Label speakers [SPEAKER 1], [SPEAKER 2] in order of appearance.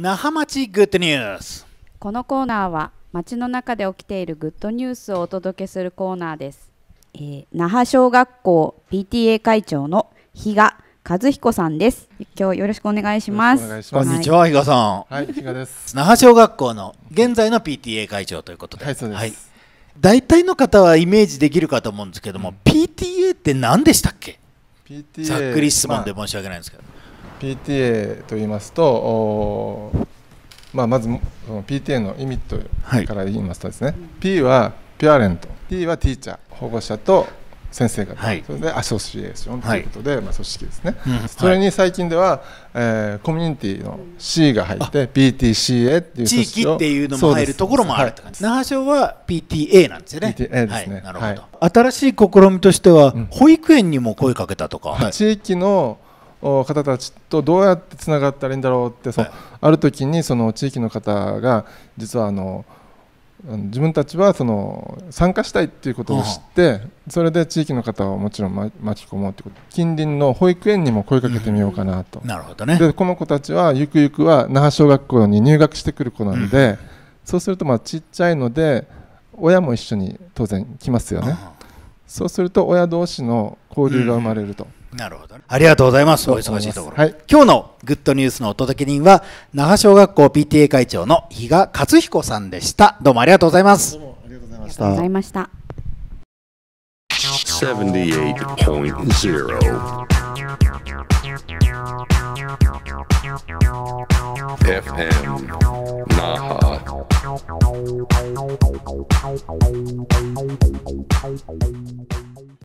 [SPEAKER 1] 那覇町グッドニュース
[SPEAKER 2] このコーナーは町の中で起きているグッドニュースをお届けするコーナーです、えー、那覇小学校 PTA 会長の比嘉和彦さんです今日よろしくお願いしますこんにちは、
[SPEAKER 1] はい、比嘉さんはい比嘉です那覇小学校の現在の PTA 会長ということではいそうです、はい大体の方はイメージできるかと思うんですけども、
[SPEAKER 3] うん、PTA って何でしたっけ
[SPEAKER 1] PTA ざっくり質問で申し訳ないんですけど、ま
[SPEAKER 3] PTA と言いますとまあ、まずその PTA の意味とから言いますとですね、はい、P はピュアレント T はティーチャー保護者と先生方、はい、それでアソシエーションということで、はい、まあ、組織ですね、うん、それに最近では、えー、コミュニティの C が入って PTCA っていう地域っていうのも入るところもあるって感じ、はい、那覇省は PTA なんですよね PTA ですね、なるほど、新しい試みとしては、保育園にも声かけたとか、地域の方たちとどうやってつながったらいいんだろうってその、ある時にその地域の方が実はあの自分たちはその参加したいっていうことを知ってそれで地域の方をもちろん巻き込もうってこと近隣の保育園にも声かけてみようかなと、なるほどねでこの子たちはゆくゆくは那覇小学校に入学してくる子なので、そうするとまあちっちゃいので親も一緒に当然来ますよね、そうすると親同士の交流が生まれると。なるほど、ね、ありがとうございますお忙しいところ、はい、今日
[SPEAKER 1] のグッドニュースのお届け人は那覇小学校 PTA 会長の比嘉勝彦さんでしたどうもありがとうございますありがとうござい
[SPEAKER 2] ました FM Naha.